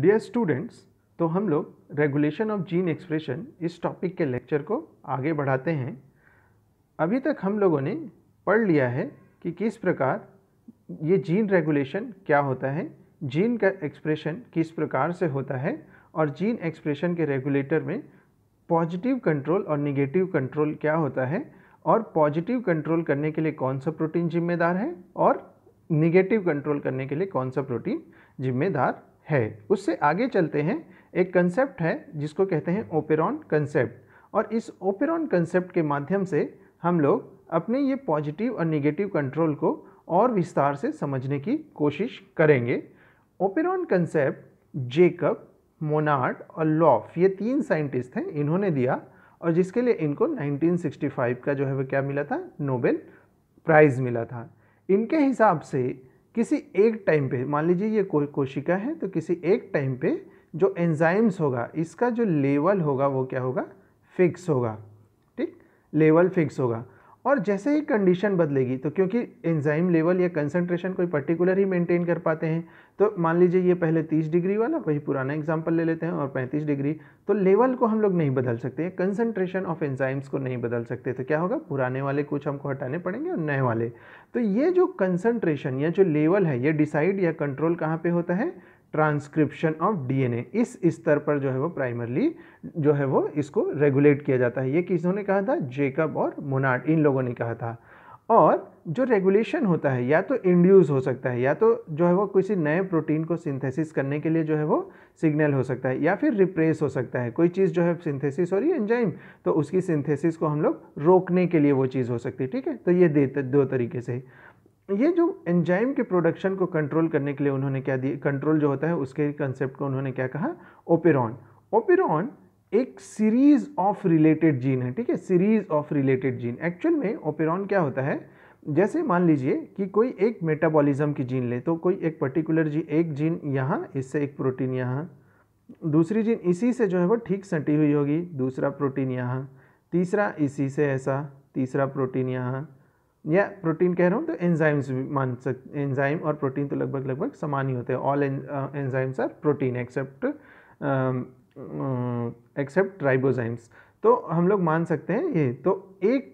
dear students तो हम लोग रेगुलेशन ऑफ जीन एक्सप्रेशन इस टॉपिक के लेक्चर को आगे बढ़ाते हैं अभी तक हम लोगों ने पढ़ लिया है कि किस प्रकार ये जीन रेगुलेशन क्या होता है जीन का एक्सप्रेशन किस प्रकार से होता है और जीन एक्सप्रेशन के रेगुलेटर में पॉजिटिव कंट्रोल और निगेटिव कंट्रोल क्या होता है और पॉजिटिव कंट्रोल करने के लिए कौन सा प्रोटीन जिम्मेदार है और निगेटिव कंट्रोल करने के लिए कौन सा प्रोटीन जिम्मेदार है उससे आगे चलते हैं एक कंसेप्ट है जिसको कहते हैं ओपेरॉन कंसेप्ट और इस ओपेरॉन कंसेप्ट के माध्यम से हम लोग अपने ये पॉजिटिव और निगेटिव कंट्रोल को और विस्तार से समझने की कोशिश करेंगे ओपेरॉन कंसेप्ट जेकब मोनार्ड और लॉफ ये तीन साइंटिस्ट हैं इन्होंने दिया और जिसके लिए इनको 1965 का जो है वो क्या मिला था नोबेल प्राइज़ मिला था इनके हिसाब से किसी एक टाइम पे मान लीजिए ये को, कोशिका है तो किसी एक टाइम पे जो एंजाइम्स होगा इसका जो लेवल होगा वो क्या होगा फिक्स होगा ठीक लेवल फिक्स होगा और जैसे ही कंडीशन बदलेगी तो क्योंकि एंजाइम लेवल या कंसंट्रेशन कोई पर्टिकुलर ही मेंटेन कर पाते हैं तो मान लीजिए ये पहले 30 डिग्री वाला वही पुराना एग्जांपल ले लेते हैं और 35 डिग्री तो लेवल को हम लोग नहीं बदल सकते कंसंट्रेशन ऑफ एंजाइम्स को नहीं बदल सकते तो क्या होगा पुराने वाले कुछ हमको हटाने पड़ेंगे और नए वाले तो ये जो कंसनट्रेशन या जो लेवल है ये डिसाइड या कंट्रोल कहाँ पर होता है ट्रांसक्रिप्शन ऑफ डीएनए इस स्तर पर जो है वो प्राइमरली जो है वो इसको रेगुलेट किया जाता है ये ने कहा था जेकब और मोनाड इन लोगों ने कहा था और जो रेगुलेशन होता है या तो इंड्यूस हो सकता है या तो जो है वो किसी नए प्रोटीन को सिंथेसिस करने के लिए जो है वो सिग्नल हो सकता है या फिर रिप्रेस हो सकता है कोई चीज़ जो है सिंथेसिस हो रही है एंजाइम तो उसकी सिंथेसिस को हम लोग रोकने के लिए वो चीज़ हो सकती है ठीक है तो ये दे दो तरीके से ये जो एंजाइम के प्रोडक्शन को कंट्रोल करने के लिए उन्होंने क्या दिया कंट्रोल जो होता है उसके कंसेप्ट को उन्होंने क्या कहा ओपेरॉन ओपेरॉन एक सीरीज ऑफ रिलेटेड जीन है ठीक है series of related gene actual में ओपेरॉन क्या होता है जैसे मान लीजिए कि कोई एक मेटाबॉलिज्म की जीन ले तो कोई एक पर्टिकुलर जी एक जीन यहाँ इससे एक प्रोटीन यहाँ दूसरी जीन इसी से जो है वो ठीक सटी हुई होगी दूसरा प्रोटीन यहाँ तीसरा इसी से ऐसा तीसरा प्रोटीन यहाँ या प्रोटीन कह रहा हूँ तो एंजाइम्स भी मान सकते एंजाइम और प्रोटीन तो लगभग लगभग समान ही होते हैं all enzymes are protein except except ribozymes तो हम लोग मान सकते हैं ये तो एक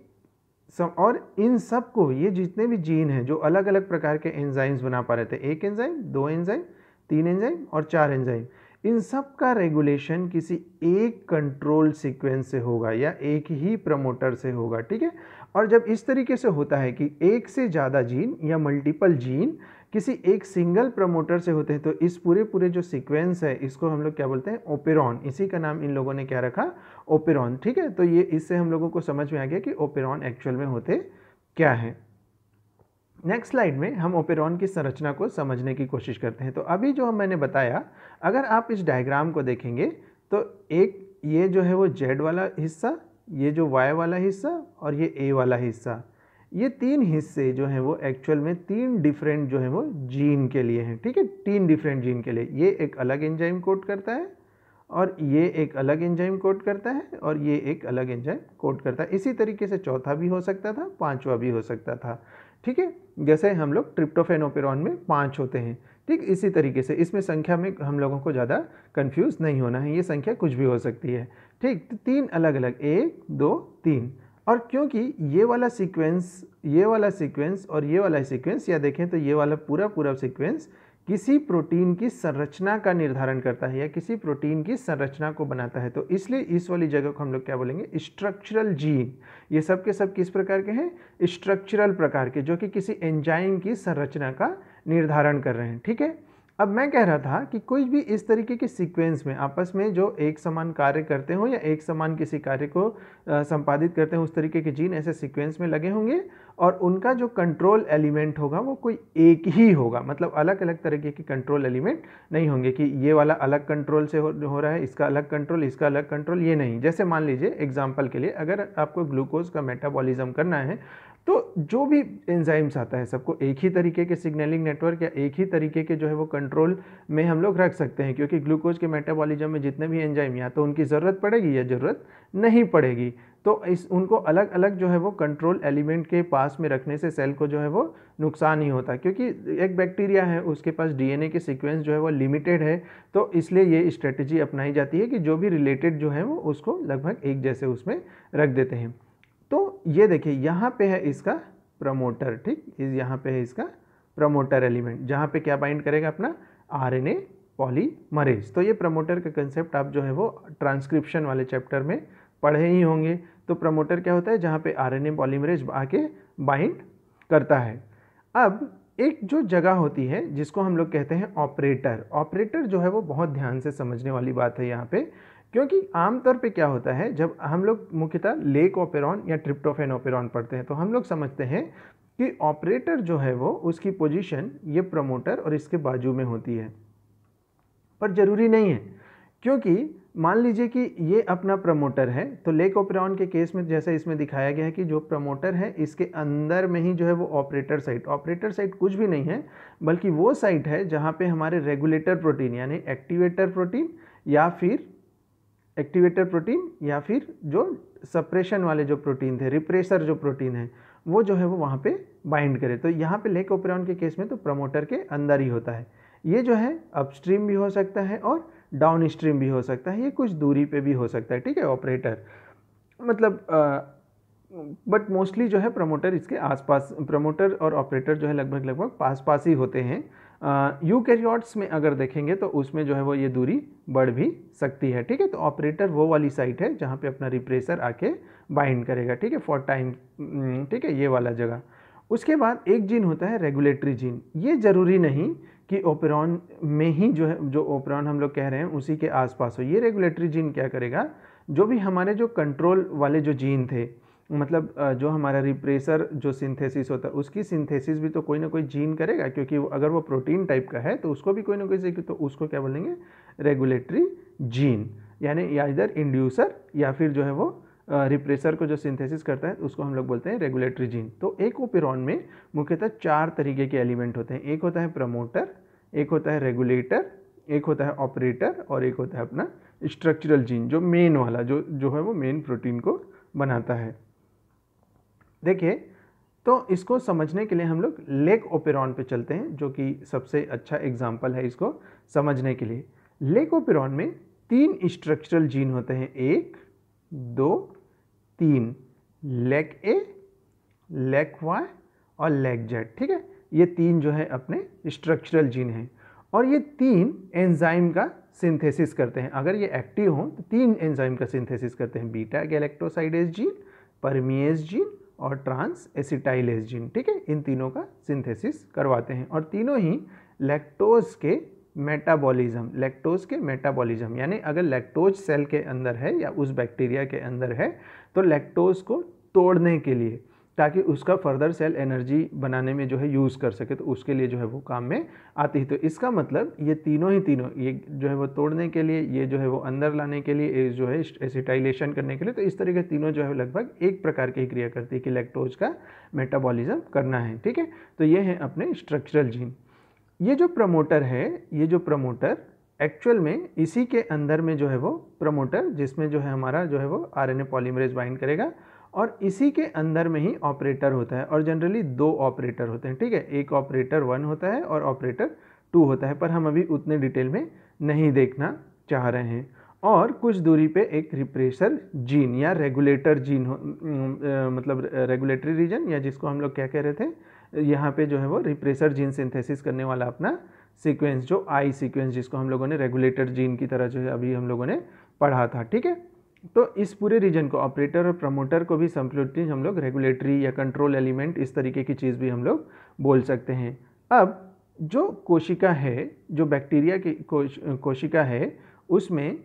सब और इन सब को ये जितने भी जीन हैं जो अलग अलग प्रकार के एंजाइम्स बना पा रहे थे एक एंजाइम दो एंजाइम तीन एंजाइम और चार एंजाइम इन सब का रेगुलेशन किसी एक कंट्रोल सीक्वेंस से होगा या एक ही प्रमोटर से होगा ठीक है और जब इस तरीके से होता है कि एक से ज़्यादा जीन या मल्टीपल जीन किसी एक सिंगल प्रमोटर से होते हैं तो इस पूरे पूरे जो सीक्वेंस है इसको हम लोग क्या बोलते हैं ओपेरॉन इसी का नाम इन लोगों ने क्या रखा ओपेरॉन ठीक है तो ये इससे हम लोगों को समझ में आ गया कि ओपेरॉन एक्चुअल में होते क्या हैं नेक्स्ट स्लाइड में हम ओपेरॉन की संरचना को समझने की कोशिश करते हैं तो अभी जो हम मैंने बताया अगर आप इस डायग्राम को देखेंगे तो एक ये जो है वो जेड वाला हिस्सा ये जो y वाला हिस्सा और ये a वाला हिस्सा ये तीन हिस्से जो हैं वो एक्चुअल में तीन डिफरेंट जो हैं वो जीन के लिए हैं ठीक है तीन डिफरेंट जीन के लिए ये एक अलग एंजाइम कोट करता है और ये एक अलग एंजाइम कोट करता है और ये एक अलग एंजाइम कोट करता है इसी तरीके से चौथा भी हो सकता था पांचवा भी हो सकता था ठीक है जैसे हम लोग ट्रिप्टोफेनोपेरॉन में पाँच होते हैं ठीक इसी तरीके से इसमें संख्या में हम लोगों को ज़्यादा कंफ्यूज नहीं होना है ये संख्या कुछ भी हो सकती है ठीक तो तीन अलग अलग एक दो तीन और क्योंकि ये वाला सीक्वेंस ये वाला सीक्वेंस और ये वाला सीक्वेंस या देखें तो ये वाला पूरा पूरा सीक्वेंस किसी प्रोटीन की संरचना का निर्धारण करता है या किसी प्रोटीन की संरचना को बनाता है तो इसलिए इस वाली जगह को हम लोग क्या बोलेंगे स्ट्रक्चरल जीन ये सब के सब किस प्रकार के हैं स्ट्रक्चरल प्रकार के जो कि किसी एंजाइम की संरचना का निर्धारण कर रहे हैं ठीक है अब मैं कह रहा था कि कोई भी इस तरीके के सीक्वेंस में आपस में जो एक समान कार्य करते हो या एक समान किसी कार्य को संपादित करते हो उस तरीके के जीन ऐसे सीक्वेंस में लगे होंगे और उनका जो कंट्रोल एलिमेंट होगा वो कोई एक ही होगा मतलब अलग अलग तरीके के कंट्रोल एलिमेंट नहीं होंगे कि ये वाला अलग कंट्रोल से हो, हो रहा है इसका अलग कंट्रोल इसका अलग कंट्रोल ये नहीं जैसे मान लीजिए एग्जाम्पल के लिए अगर आपको ग्लूकोज का मेटाबॉलिज्म करना है तो जो भी एंजाइम्स आता है सबको एक ही तरीके के सिग्नलिंग नेटवर्क या एक ही तरीके के जो है वो कंट्रोल में हम लोग रख सकते हैं क्योंकि ग्लूकोज के मेटाबॉलिज्म में जितने भी एंजाइम या तो उनकी ज़रूरत पड़ेगी या ज़रूरत नहीं पड़ेगी तो इस उनको अलग अलग जो है वो कंट्रोल एलिमेंट के पास में रखने से सेल को जो है वो नुकसान ही होता क्योंकि एक बैक्टीरिया है उसके पास डीएनए के सीक्वेंस जो है वो लिमिटेड है तो इसलिए ये स्ट्रेटजी अपनाई जाती है कि जो भी रिलेटेड जो है वो उसको लगभग एक जैसे उसमें रख देते हैं तो ये देखिए यहाँ पे है इसका प्रमोटर ठीक इस यहाँ पे है इसका प्रमोटर एलिमेंट जहाँ पे क्या बाइंड करेगा अपना आरएनए पॉलीमरेज तो ये प्रमोटर का कंसेप्ट आप जो है वो ट्रांसक्रिप्शन वाले चैप्टर में पढ़े ही होंगे तो प्रमोटर क्या होता है जहाँ पे आरएनए पॉलीमरेज आके बाइंड करता है अब एक जो जगह होती है जिसको हम लोग कहते हैं ऑपरेटर ऑपरेटर जो है वो बहुत ध्यान से समझने वाली बात है यहाँ पे क्योंकि आमतौर पे क्या होता है जब हम लोग मुख्यतः लेक ओपेरॉन या ट्रिप्टोफेन ओपेरॉन पढ़ते हैं तो हम लोग समझते हैं कि ऑपरेटर जो है वो उसकी पोजीशन ये प्रमोटर और इसके बाजू में होती है पर ज़रूरी नहीं है क्योंकि मान लीजिए कि ये अपना प्रमोटर है तो लेक ओपेरॉन के केस में जैसे इसमें दिखाया गया है कि जो प्रमोटर है इसके अंदर में ही जो है वो ऑपरेटर साइट ऑपरेटर साइट कुछ भी नहीं है बल्कि वो साइट है जहाँ पे हमारे रेगुलेटर प्रोटीन यानी एक्टिवेटर प्रोटीन या फिर एक्टिवेटर प्रोटीन या फिर जो सप्रेशन वाले जो प्रोटीन थे रिप्रेसर जो प्रोटीन है वो जो है वो वहाँ पे बाइंड करे तो यहाँ पे लेक ओपेरॉन के केस में तो प्रमोटर के अंदर ही होता है ये जो है अपस्ट्रीम भी हो सकता है और डाउन स्ट्रीम भी हो सकता है ये कुछ दूरी पे भी हो सकता है ठीक है ऑपरेटर मतलब बट मोस्टली जो है प्रमोटर इसके आसपास प्रमोटर और ऑपरेटर जो है लगभग लगभग पास पास ही होते हैं यू कैरियॉट्स में अगर देखेंगे तो उसमें जो है वो ये दूरी बढ़ भी सकती है ठीक है तो ऑपरेटर वो वाली साइट है जहाँ पे अपना रिप्रेसर आके बाइंड करेगा ठीक है फॉर टाइम ठीक है ये वाला जगह उसके बाद एक जीन होता है रेगुलेटरी जीन ये ज़रूरी नहीं कि ओपेरॉन में ही जो है जो ओपेरॉन हम लोग कह रहे हैं उसी के आसपास हो ये रेगुलेटरी जीन क्या करेगा जो भी हमारे जो कंट्रोल वाले जो जीन थे मतलब जो हमारा रिप्रेसर जो सिंथेसिस होता है उसकी सिंथेसिस भी तो कोई ना कोई जीन करेगा क्योंकि अगर वो प्रोटीन टाइप का है तो उसको भी कोई ना कोई तो उसको क्या बोलेंगे रेगुलेटरी जीन यानी या इधर इंड्यूसर या फिर जो है वो रिप्रेसर को जो सिंथेसिस करता है उसको हम लोग बोलते हैं रेगुलेटरी जीन तो एक ओपेरॉन में मुख्यतः चार तरीके के एलिमेंट होते हैं एक होता है प्रमोटर एक होता है रेगुलेटर एक होता है ऑपरेटर और एक होता है अपना स्ट्रक्चरल जीन जो मेन वाला जो जो है वो मेन प्रोटीन को बनाता है देखिए तो इसको समझने के लिए हम लोग लेक ओपेरॉन पे चलते हैं जो कि सबसे अच्छा एग्जाम्पल है इसको समझने के लिए लेक ओपेरॉन में तीन स्ट्रक्चरल जीन होते हैं एक दो तीन लेक ए लेक वाई और लेक जेड ठीक है ये तीन जो है अपने स्ट्रक्चरल जीन हैं और ये तीन एंजाइम का सिंथेसिस करते हैं अगर ये एक्टिव हों तो तीन एंजाइम का सिंथेसिस करते हैं beta galactosidase gene permease gene और ट्रांस एसिटाइलेजिन ठीक है इन तीनों का सिंथेसिस करवाते हैं और तीनों ही लैक्टोज के मेटाबॉलिज्म लैक्टोज के मेटाबॉलिज्म यानी अगर लैक्टोज सेल के अंदर है या उस बैक्टीरिया के अंदर है तो लैक्टोज को तोड़ने के लिए ताकि उसका फर्दर सेल एनर्जी बनाने में जो है यूज़ कर सके तो उसके लिए जो है वो काम में आती है तो इसका मतलब ये तीनों ही तीनों ये जो है वो तोड़ने के लिए ये जो है वो अंदर लाने के लिए जो है एसिटाइलेशन करने के लिए तो इस तरीके तीनों जो है लगभग एक प्रकार की क्रिया करती है कि लैक्टोज का मेटाबॉलिज्म करना है ठीक है तो ये है अपने स्ट्रक्चरल जीन ये जो प्रमोटर है ये जो प्रमोटर एक्चुअल में इसी के अंदर में जो है वो प्रमोटर जिसमें जो है हमारा जो है वो आरएनए पॉलीमरेज बाइंड करेगा और इसी के अंदर में ही ऑपरेटर होता है और जनरली दो ऑपरेटर होते हैं ठीक है एक ऑपरेटर वन होता है और ऑपरेटर टू होता है पर हम अभी उतने डिटेल में नहीं देखना चाह रहे हैं और कुछ दूरी पे एक रिप्रेशर जीन या रेगुलेटर जीन हो मतलब रेगुलेटरी रीजन या जिसको हम लोग क्या कह रहे थे यहाँ पे जो है वो रिप्रेशर जीन सिंथेसिस करने वाला अपना सीक्वेंस जो आई सीक्वेंस जिसको हम लोगों ने रेगुलेटर जीन की तरह जो है अभी हम लोगों ने पढ़ा था ठीक है तो इस पूरे रीजन को ऑपरेटर और प्रमोटर को भी सम्प्लोटली हम लोग रेगुलेटरी या कंट्रोल एलिमेंट इस तरीके की चीज़ भी हम लोग बोल सकते हैं अब जो कोशिका है जो बैक्टीरिया की कोश, कोशिका है उसमें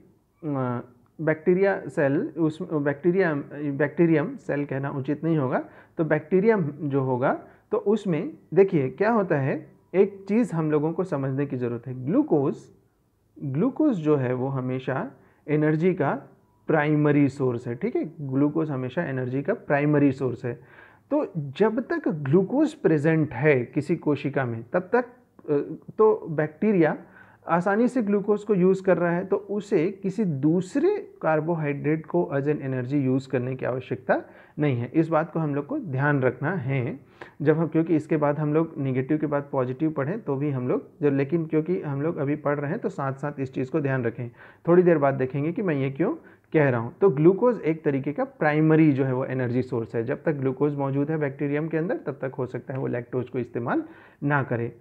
बैक्टीरिया सेल उस बैक्टीरिया बैक्टीरियम सेल कहना उचित नहीं होगा तो बैक्टीरियम जो होगा तो उसमें देखिए क्या होता है एक चीज़ हम लोगों को समझने की ज़रूरत है ग्लूकोज ग्लूकोज जो है वो हमेशा एनर्जी का प्राइमरी सोर्स है ठीक है ग्लूकोज हमेशा एनर्जी का प्राइमरी सोर्स है तो जब तक ग्लूकोज प्रेजेंट है किसी कोशिका में तब तक तो बैक्टीरिया आसानी से ग्लूकोज को यूज़ कर रहा है तो उसे किसी दूसरे कार्बोहाइड्रेट को एज एन एनर्जी यूज़ करने की आवश्यकता नहीं है इस बात को हम लोग को ध्यान रखना है जब हम क्योंकि इसके बाद हम लोग निगेटिव के बाद पॉजिटिव पढ़ें तो भी हम लोग जब लेकिन क्योंकि हम लोग अभी पढ़ रहे हैं तो साथ साथ इस चीज़ को ध्यान रखें थोड़ी देर बाद देखेंगे कि मैं ये क्यों कह रहा हूँ तो ग्लूकोज एक तरीके का प्राइमरी जो है वो एनर्जी सोर्स है जब तक ग्लूकोज मौजूद है बैक्टीरियम के अंदर तब तक हो सकता है वो लैक्टोज को इस्तेमाल ना करे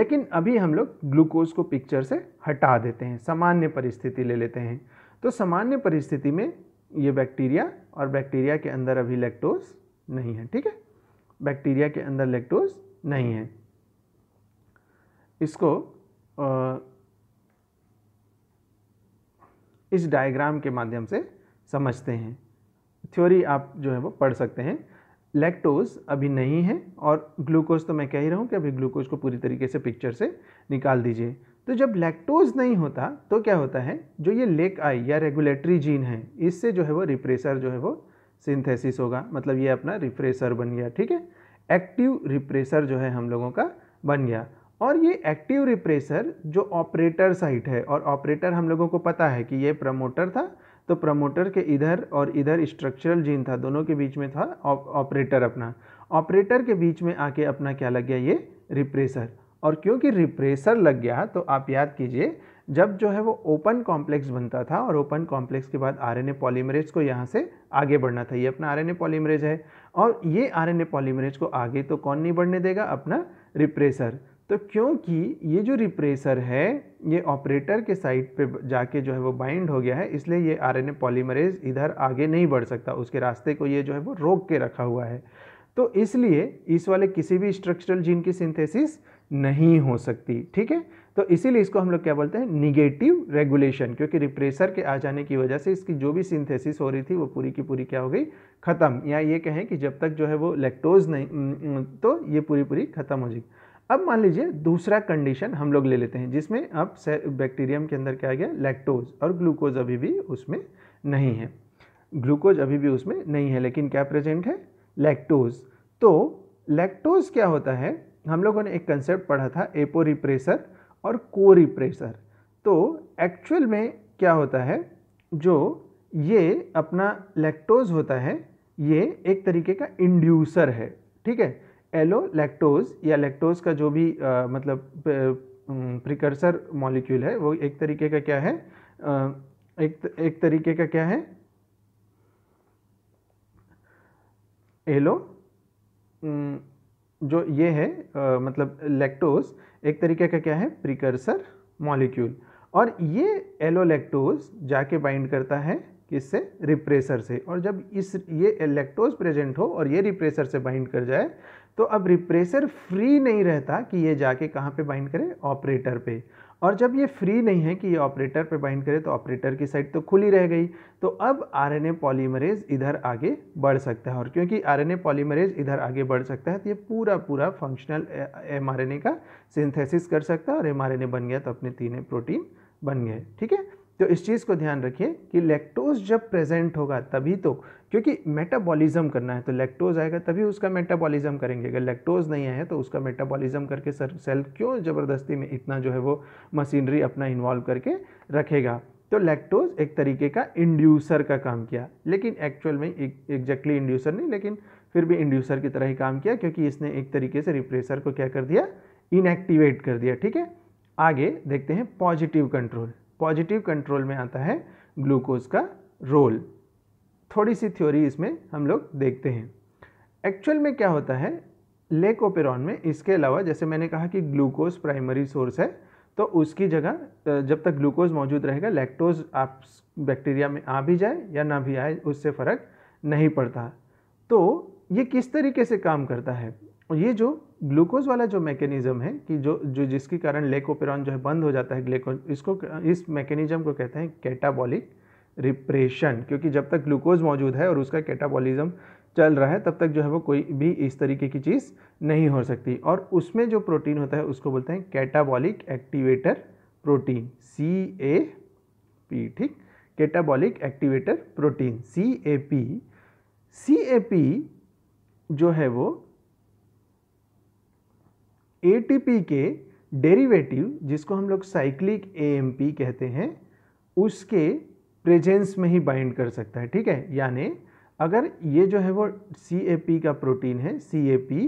लेकिन अभी हम लोग ग्लूकोज को पिक्चर से हटा देते हैं सामान्य परिस्थिति ले लेते हैं तो सामान्य परिस्थिति में ये बैक्टीरिया और बैक्टीरिया के अंदर अभी लैक्टोज नहीं है ठीक है बैक्टीरिया के अंदर लैक्टोज नहीं है इसको आ, इस डायग्राम के माध्यम से समझते हैं थ्योरी आप जो है वो पढ़ सकते हैं लैक्टोज अभी नहीं है और ग्लूकोज तो मैं कह ही रहा हूँ कि अभी ग्लूकोज को पूरी तरीके से पिक्चर से निकाल दीजिए तो जब लैक्टोज नहीं होता तो क्या होता है जो ये लेक आई या रेगुलेटरी जीन है इससे जो है वो रिप्रेसर जो है वो सिंथेसिस होगा मतलब ये अपना रिप्रेसर बन गया ठीक है एक्टिव रिप्रेसर जो है हम लोगों का बन गया और ये एक्टिव रिप्रेसर जो ऑपरेटर साइट है और ऑपरेटर हम लोगों को पता है कि ये प्रमोटर था तो प्रमोटर के इधर और इधर स्ट्रक्चरल जीन था दोनों के बीच में था ऑपरेटर अपना ऑपरेटर के बीच में आके अपना क्या लग गया ये रिप्रेसर और क्योंकि रिप्रेसर लग गया तो आप याद कीजिए जब जो है वो ओपन कॉम्प्लेक्स बनता था और ओपन कॉम्प्लेक्स के बाद आरएनए पॉलीमरेज को यहाँ से आगे बढ़ना था ये अपना आरएनए पॉलीमरेज है और ये आरएनए पॉलीमरेज को आगे तो कौन नहीं बढ़ने देगा अपना रिप्रेसर तो क्योंकि ये जो रिप्रेसर है ये ऑपरेटर के साइड पे जाके जो है वो बाइंड हो गया है इसलिए ये आरएनए पॉलीमरेज इधर आगे नहीं बढ़ सकता उसके रास्ते को ये जो है वो रोक के रखा हुआ है तो इसलिए इस वाले किसी भी स्ट्रक्चरल जीन की सिंथेसिस नहीं हो सकती ठीक है तो इसीलिए इसको हम लोग क्या बोलते हैं निगेटिव रेगुलेशन क्योंकि रिप्रेसर के आ जाने की वजह से इसकी जो भी सिंथेसिस हो रही थी वो पूरी की पूरी क्या हो गई ख़त्म या ये कहें कि जब तक जो है वो लेक्टोज नहीं तो ये पूरी पूरी ख़त्म हो जाएगी अब मान लीजिए दूसरा कंडीशन हम लोग ले लेते हैं जिसमें अब बैक्टीरियम के अंदर क्या आ गया लैक्टोज और ग्लूकोज अभी भी उसमें नहीं है ग्लूकोज अभी भी उसमें नहीं है लेकिन क्या प्रेजेंट है लैक्टोज तो लैक्टोज क्या होता है हम लोगों ने एक कंसेप्ट पढ़ा था एपो रिप्रेसर और को रिप्रेसर तो एक्चुअल में क्या होता है जो ये अपना लैक्टोज होता है ये एक तरीके का इंड्यूसर है ठीक है एलो लैक्टोज या लैक्टोज का जो भी आ, मतलब प्रिकर्सर मॉलिक्यूल है वो एक तरीके का क्या है आ, एक एक तरीके का क्या है एलो जो ये है आ, मतलब लैक्टोज एक तरीके का क्या है प्रिकर्सर मॉलिक्यूल और ये एलोलेक्टोज जाके बाइंड करता है किससे रिप्रेसर से और जब इस ये लैक्टोज प्रेजेंट हो और ये रिप्रेसर से बाइंड कर जाए तो अब रिप्रेसर फ्री नहीं रहता कि ये जाके कहाँ पे बाइंड करे ऑपरेटर पे और जब ये फ्री नहीं है कि ये ऑपरेटर पे बाइंड करे तो ऑपरेटर की साइड तो खुली रह गई तो अब आरएनए पॉलीमरेज इधर आगे बढ़ सकता है और क्योंकि आरएनए पॉलीमरेज इधर आगे बढ़ सकता है तो ये पूरा पूरा फंक्शनल एमआरएनए का सिंथेसिस कर सकता है और एमआरएनए बन गया तो अपने तीनों प्रोटीन बन गए ठीक है तो इस चीज़ को ध्यान रखिए कि लैक्टोज जब प्रेजेंट होगा तभी तो क्योंकि मेटाबॉलिज्म करना है तो लैक्टोज आएगा तभी उसका मेटाबॉलिज्म करेंगे अगर लैक्टोज नहीं आया तो उसका मेटाबॉलिज्म करके सर सेल क्यों ज़बरदस्ती में इतना जो है वो मशीनरी अपना इन्वॉल्व करके रखेगा तो लैक्टोज एक तरीके का इंड्यूसर का काम किया लेकिन एक्चुअल में एग्जैक्टली इंड्यूसर नहीं लेकिन फिर भी इंड्यूसर की तरह ही काम किया क्योंकि इसने एक तरीके से रिप्रेसर को क्या कर दिया इनएक्टिवेट कर दिया ठीक है आगे देखते हैं पॉजिटिव कंट्रोल पॉजिटिव कंट्रोल में आता है ग्लूकोज का रोल थोड़ी सी थ्योरी इसमें हम लोग देखते हैं एक्चुअल में क्या होता है लेकोपेरॉन में इसके अलावा जैसे मैंने कहा कि ग्लूकोज प्राइमरी सोर्स है तो उसकी जगह जब तक ग्लूकोज मौजूद रहेगा लैक्टोज आप बैक्टीरिया में आ भी जाए या ना भी आए उससे फ़र्क नहीं पड़ता तो ये किस तरीके से काम करता है ये जो ग्लूकोज वाला जो मैकेनिज्म है कि जो जो जिसके कारण लेकोपेरॉन जो है बंद हो जाता है ग्लेको इसको इस मैकेनिज्म को कहते हैं कैटाबॉलिक रिप्रेशन क्योंकि जब तक ग्लूकोज मौजूद है और उसका कैटाबॉलिज्म चल रहा है तब तक जो है वो कोई भी इस तरीके की चीज़ नहीं हो सकती और उसमें जो प्रोटीन होता है उसको बोलते हैं catabolic activator protein C A P ठीक catabolic activator protein C A P C A P जो है वो एटीपी के डेरिवेटिव जिसको हम लोग साइक्लिक एएमपी कहते हैं उसके प्रेजेंस में ही बाइंड कर सकता है ठीक है यानी अगर ये जो है वो सी का प्रोटीन है सी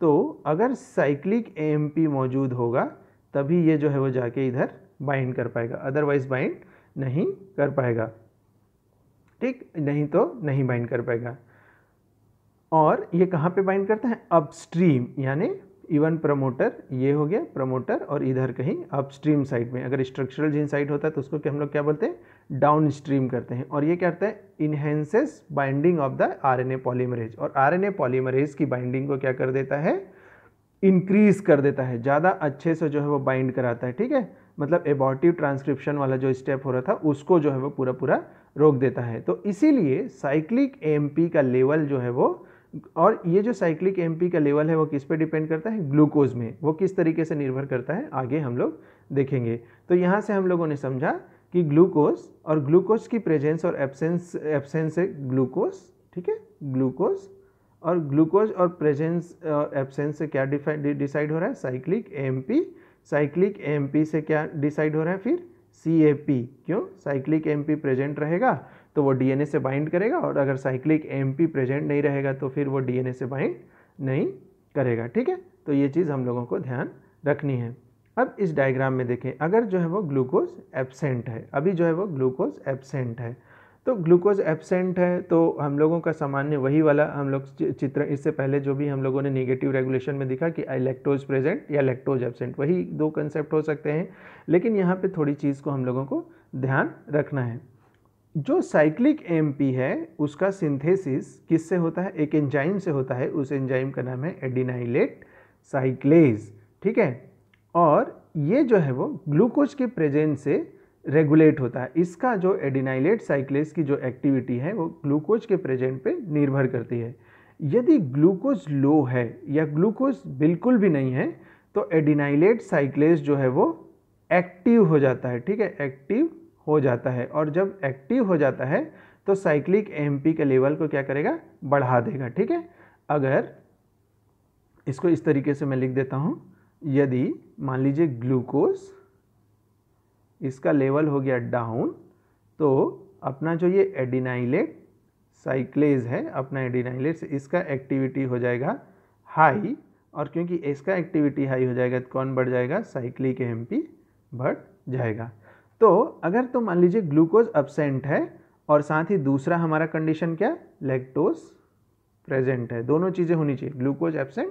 तो अगर साइक्लिक एएमपी मौजूद होगा तभी ये जो है वो जाके इधर बाइंड कर पाएगा अदरवाइज बाइंड नहीं कर पाएगा ठीक नहीं तो नहीं बाइंड कर पाएगा और ये कहाँ पे बाइंड करता है अपस्ट्रीम यानी इवन प्रमोटर ये हो गया प्रमोटर और इधर कहीं अपस्ट्रीम साइड में अगर स्ट्रक्चरल जीन साइट होता है तो उसको क्या हम लोग क्या बोलते हैं डाउन स्ट्रीम करते हैं और ये क्या करता है enhances binding of the RNA polymerase और आरएनए पॉलीमरेज की बाइंडिंग को क्या कर देता है इंक्रीज कर देता है ज़्यादा अच्छे से जो है वो बाइंड कराता है ठीक है मतलब एबॉटिव ट्रांसक्रिप्शन वाला जो स्टेप हो रहा था उसको जो है वो पूरा पूरा रोक देता है तो इसीलिए साइक्लिक पी का लेवल जो है वो और ये जो साइक्लिक एमपी का लेवल है वो किस पे डिपेंड करता है ग्लूकोज में वो किस तरीके से निर्भर करता है आगे हम लोग देखेंगे तो यहाँ से हम लोगों ने समझा कि ग्लूकोज और ग्लूकोज की प्रेजेंस और एब्सेंस एब्सेंस है ग्लूकोज ठीक है ग्लूकोज और ग्लूकोज और प्रेजेंस एब्सेंस uh, से क्या डिसाइड हो रहा है साइक्लिक एम साइक्लिक एम से क्या डिसाइड हो रहा है फिर सी क्यों साइक्लिक एम प्रेजेंट रहेगा तो वो डीएनए से बाइंड करेगा और अगर साइक्लिक एमपी प्रेजेंट नहीं रहेगा तो फिर वो डीएनए से बाइंड नहीं करेगा ठीक है तो ये चीज़ हम लोगों को ध्यान रखनी है अब इस डायग्राम में देखें अगर जो है वो ग्लूकोज एबसेंट है अभी जो है वो ग्लूकोज एबसेंट है तो ग्लूकोज एबसेंट है तो हम लोगों का सामान्य वही वाला हम लोग चित्र इससे पहले जो भी हम लोगों ने नेगेटिव रेगुलेशन में दिखा कि लैक्टोज प्रेजेंट या लैक्टोज एबसेंट वही दो कंसेप्ट हो सकते हैं लेकिन यहाँ पे थोड़ी चीज़ को हम लोगों को ध्यान रखना है जो साइक्लिक एएमपी है उसका सिंथेसिस किससे होता है एक एंजाइम से होता है उस एंजाइम का नाम है एडिनाइलेट साइक्लेज ठीक है और ये जो है वो ग्लूकोज के प्रेजेंस से रेगुलेट होता है इसका जो एडिनाइलेट साइक्लेज की जो एक्टिविटी है वो ग्लूकोज के प्रेजेंट पे निर्भर करती है यदि ग्लूकोज लो है या ग्लूकोज बिल्कुल भी नहीं है तो एडिनाइलेट साइक्लेज जो है वो एक्टिव हो जाता है ठीक है एक्टिव हो जाता है और जब एक्टिव हो जाता है तो साइक्लिक एएमपी के लेवल को क्या करेगा बढ़ा देगा ठीक है अगर इसको इस तरीके से मैं लिख देता हूँ यदि मान लीजिए ग्लूकोज इसका लेवल हो गया डाउन तो अपना जो ये एडिनाइलेट साइक्लेज है अपना एडिनाइलेट इसका एक्टिविटी हो जाएगा हाई और क्योंकि इसका एक्टिविटी हाई हो जाएगा तो कौन बढ़ जाएगा साइक्लिक एम बढ़ जाएगा तो अगर तो मान लीजिए ग्लूकोज अब्सेंट है और साथ ही दूसरा हमारा कंडीशन क्या लेक्टोज प्रेजेंट है दोनों चीज़ें होनी चाहिए ग्लूकोज एब्सेंट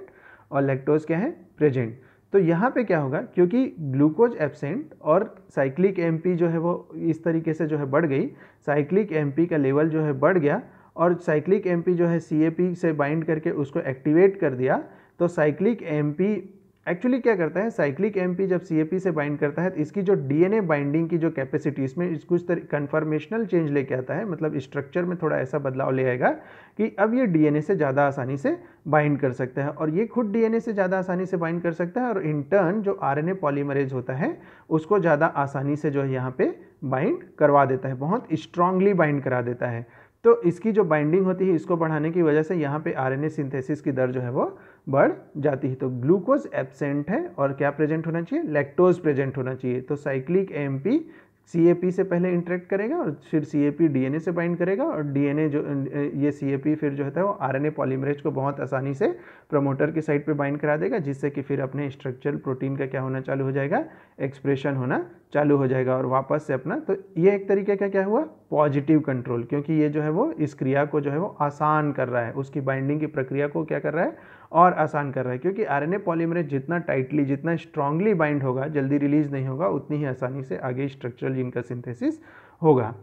और लेक्टोज क्या है प्रेजेंट तो यहाँ पे क्या होगा क्योंकि ग्लूकोज एब्सेंट और साइक्लिक एमपी जो है वो इस तरीके से जो है बढ़ गई साइक्लिक एमपी का लेवल जो है बढ़ गया और साइक्लिक एमपी जो है सीएपी से बाइंड करके उसको एक्टिवेट कर दिया तो साइक्लिक एमपी एक्चुअली क्या करता है साइक्लिक एम जब सी से बाइंड करता है तो इसकी जो डीएनए बाइंडिंग की जो कैपेसिटी इसमें इस कुछ कन्फर्मेशनल चेंज लेके आता है मतलब स्ट्रक्चर में थोड़ा ऐसा बदलाव ले आएगा कि अब ये डीएनए से ज़्यादा आसानी से बाइंड कर सकता है और ये खुद डीएनए से ज़्यादा आसानी से बाइंड कर सकता है और इंटर्न जो आर पॉलीमरेज होता है उसको ज़्यादा आसानी से जो है यहाँ पर बाइंड करवा देता है बहुत स्ट्रांगली बाइंड करा देता है तो इसकी जो बाइंडिंग होती है इसको बढ़ाने की वजह से यहाँ पे आरएनए सिंथेसिस की दर जो है वो बढ़ जाती है तो ग्लूकोज एब्सेंट है और क्या प्रेजेंट होना चाहिए लैक्टोज प्रेजेंट होना चाहिए तो साइक्लिक एएमपी सीएपी से पहले इंटरेक्ट करेगा और फिर सीएपी डीएनए से बाइंड करेगा और डीएनए जो ये सीएपी फिर जो है वो आरएनए पॉलीमरेज को बहुत आसानी से प्रमोटर की साइड पे बाइंड करा देगा जिससे कि फिर अपने स्ट्रक्चरल प्रोटीन का क्या होना चालू हो जाएगा एक्सप्रेशन होना चालू हो जाएगा और वापस से अपना तो ये एक तरीके का क्या हुआ पॉजिटिव कंट्रोल क्योंकि ये जो है वो इस क्रिया को जो है वो आसान कर रहा है उसकी बाइंडिंग की प्रक्रिया को क्या कर रहा है और आसान कर रहा है क्योंकि आरएनए पॉलीमरेज जितना टाइटली जितना स्ट्रांगली बाइंड होगा जल्दी रिलीज नहीं होगा उतनी ही आसानी से आगे स्ट्रक्चरल जिनका सिंथेसिस होगा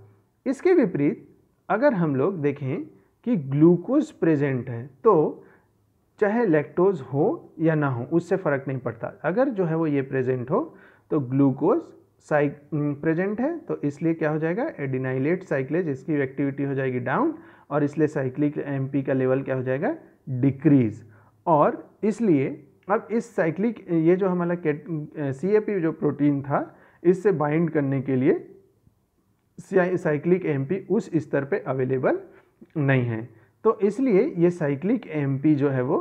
इसके विपरीत अगर हम लोग देखें कि ग्लूकोज प्रेजेंट है तो चाहे लैक्टोज हो या ना हो उससे फ़र्क नहीं पड़ता अगर जो है वो ये प्रेजेंट हो तो ग्लूकोज साइक प्रेजेंट है तो इसलिए क्या हो जाएगा एडिनाइलेट साइक्लेज इसकी एक्टिविटी हो जाएगी डाउन और इसलिए साइक्लिक एमपी का लेवल क्या हो जाएगा डिक्रीज और इसलिए अब इस साइक्लिक ये जो हमारा सी जो प्रोटीन था इससे बाइंड करने के लिए साइक्लिक एमपी उस स्तर पे अवेलेबल नहीं है तो इसलिए ये साइक्लिक एमपी जो है वो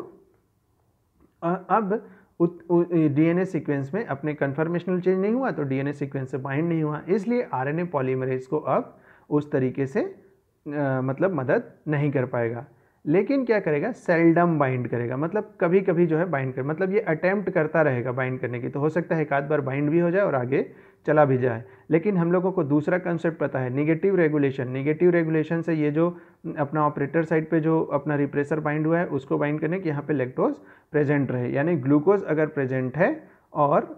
अब डीएनए सीक्वेंस में अपने कन्फर्मेशनल चेंज नहीं हुआ तो डीएनए सीक्वेंस से बाइंड नहीं हुआ इसलिए आरएनए पॉलीमरेज को अब उस तरीके से आ, मतलब मदद नहीं कर पाएगा लेकिन क्या करेगा सेल्डम बाइंड करेगा मतलब कभी कभी जो है बाइंड कर मतलब ये अटैम्प्ट करता रहेगा बाइंड करने की तो हो सकता है एक आध बार बाइंड भी हो जाए और आगे चला भी जाए लेकिन हम लोगों को दूसरा कंसेप्ट पता है निगेटिव रेगुलेशन निगेटिव रेगुलेशन से ये जो अपना ऑपरेटर साइड पे जो अपना रिप्रेसर बाइंड हुआ है उसको बाइंड करने के यहाँ पे लेक्टोज प्रेजेंट रहे यानी ग्लूकोज अगर प्रेजेंट है और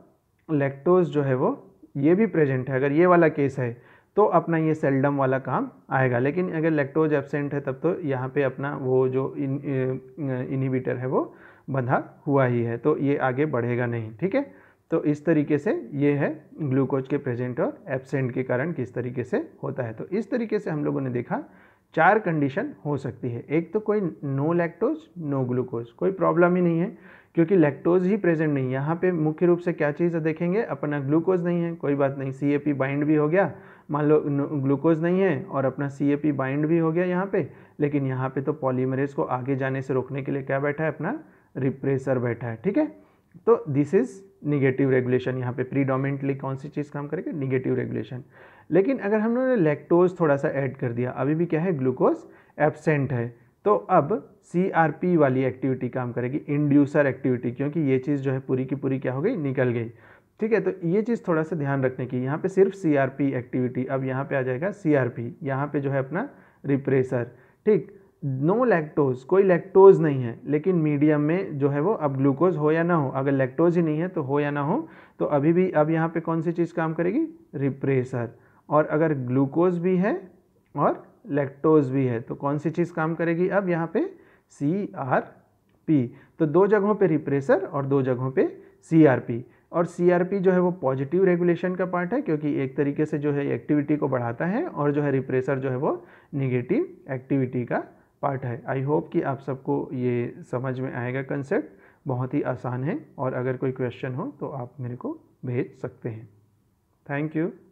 लेक्टोज जो है वो ये भी प्रेजेंट है अगर ये वाला केस है तो अपना ये सेल्डम वाला काम आएगा लेकिन अगर लेक्टोज एबसेंट है तब तो यहाँ पर अपना वो जो इन, इन्हीबिटर है वो बंधा हुआ ही है तो ये आगे बढ़ेगा नहीं ठीक है तो इस तरीके से ये है ग्लूकोज के प्रेजेंट और एब्सेंट के कारण किस तरीके से होता है तो इस तरीके से हम लोगों ने देखा चार कंडीशन हो सकती है एक तो कोई नो लैक्टोज नो ग्लूकोज कोई प्रॉब्लम ही नहीं है क्योंकि लैक्टोज ही प्रेजेंट नहीं है यहाँ पे मुख्य रूप से क्या चीज़ देखेंगे अपना ग्लूकोज नहीं है कोई बात नहीं सी बाइंड भी हो गया मान लो ग्लूकोज नहीं है और अपना सी बाइंड भी हो गया यहाँ पे लेकिन यहाँ पे तो पॉलीमरेज को आगे जाने से रोकने के लिए क्या बैठा है अपना रिप्रेसर बैठा है ठीक है तो दिस इज़ निगेटिव रेगुलेशन यहाँ पे प्रीडोमेंटली कौन सी चीज़ काम करेगी निगेटिव रेगुलेशन लेकिन अगर हम लोगों ने लेक्टोज थोड़ा सा ऐड कर दिया अभी भी क्या है ग्लूकोज एबसेंट है तो अब सी वाली एक्टिविटी काम करेगी इंड्यूसर एक्टिविटी क्योंकि ये चीज़ जो है पूरी की पूरी क्या हो गई निकल गई ठीक है तो ये चीज़ थोड़ा सा ध्यान रखने की यहाँ पे सिर्फ सी एक्टिविटी अब यहाँ पे आ जाएगा सी आर यहाँ पे जो है अपना रिप्रेसर ठीक नो लैक्टोज कोई लैक्टोज नहीं है लेकिन मीडियम में जो है वो अब ग्लूकोज हो या ना हो अगर लैक्टोज ही नहीं है तो हो या ना हो तो अभी भी अब यहाँ पे कौन सी चीज़ काम करेगी रिप्रेसर और अगर ग्लूकोज भी है और लैक्टोज भी है तो कौन सी चीज़ काम करेगी अब यहाँ पे सी आर पी तो दो जगहों पे रिप्रेसर और दो जगहों पे सी आर पी और सी आर पी जो है वो पॉजिटिव रेगुलेशन का पार्ट है क्योंकि एक तरीके से जो है एक्टिविटी को बढ़ाता है और जो है रिप्रेसर जो है वो निगेटिव एक्टिविटी का पार्ट है आई होप कि आप सबको ये समझ में आएगा कंसेप्ट बहुत ही आसान है और अगर कोई क्वेश्चन हो तो आप मेरे को भेज सकते हैं थैंक यू